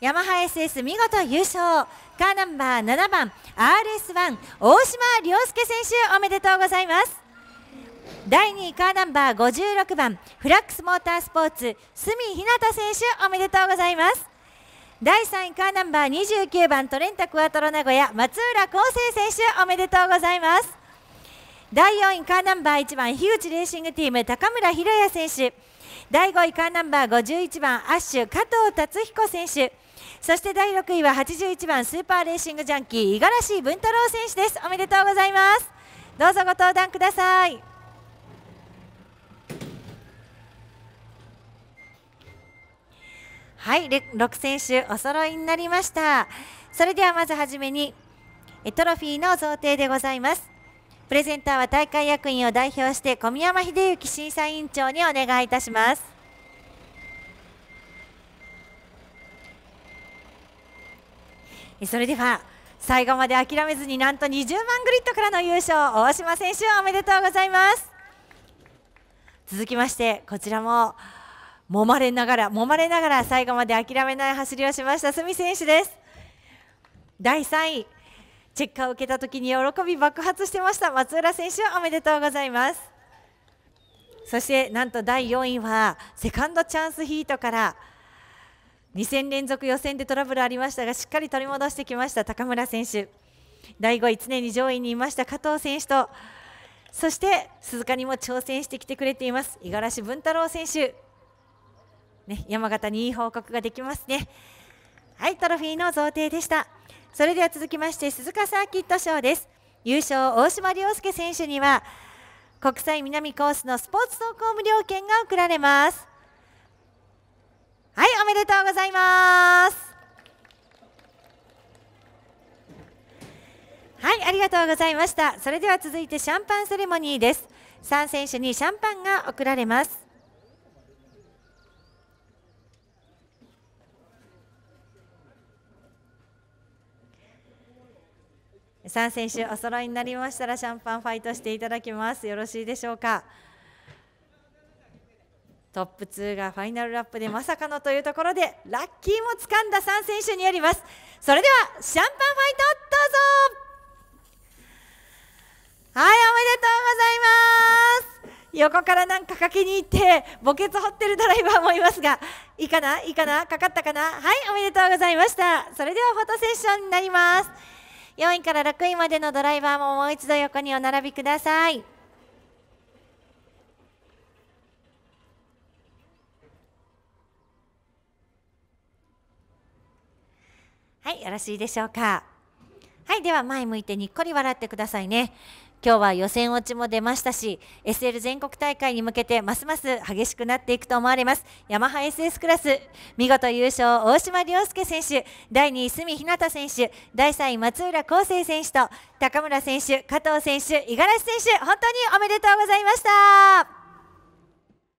ヤマハ SS 見事優勝カーナンバー7番 RS1 大島良介選手おめでとうございます第2位カーナンバー56番フラックスモータースポーツ角ひなた選手おめでとうございます第3位カーナンバー29番トレンタクワトロ名古屋松浦康生選手おめでとうございます第4位カーナンバー1番樋口レーシングチーム高村博也選手第5位カーナンバー51番アッシュ加藤達彦選手そして第6位は81番スーパーレーシングジャンキー五十嵐文太郎選手ですおめでとうございますどうぞご登壇くださいはい6選手お揃いになりましたそれではまずはじめにトロフィーの贈呈でございますプレゼンターは大会役員を代表して小宮山秀幸審査委員長にお願いいたしますそれでは最後まで諦めずになんと20万グリッドからの優勝大島選手おめでとうございます続きましてこちらも揉まれながら揉まれながら最後まで諦めない走りをしました角選手です第3位チェッカーを受けた時に喜び爆発してました松浦選手おめでとうございますそしてなんと第4位はセカンドチャンスヒートから2戦連続予選でトラブルありましたがしっかり取り戻してきました高村選手第5位常に上位にいました加藤選手とそして鈴鹿にも挑戦してきてくれています五十嵐文太郎選手、ね、山形にいい報告ができますねはいトロフィーの贈呈でしたそれでは続きまして鈴鹿サーキット賞です優勝大島亮介選手には国際南コースのスポーツ走行無料券が贈られますはいおめでとうございますはいありがとうございましたそれでは続いてシャンパンセレモニーです三選手にシャンパンが贈られます3選手お揃いになりましたらシャンパンファイトしていただきますよろしいでしょうかトップ2がファイナルラップでまさかのというところでラッキーも掴んだ3選手によりますそれではシャンパンファイトどうぞはいおめでとうございます横からなんかかけに行って墓穴掘ってるドライバーもいますがいいかないいかなかかったかなはいおめでとうございましたそれではフォトセッションになります4位から6位までのドライバーももう一度横にお並びくださいはいよろしいでしょうかはいでは前向いてにっこり笑ってくださいね今日は予選落ちも出ましたし SL 全国大会に向けてますます激しくなっていくと思われますヤマハ SS クラス見事優勝大島良介選手第2位角日向選手第3位松浦康生選手と高村選手加藤選手五十嵐選手本当におめでとうございました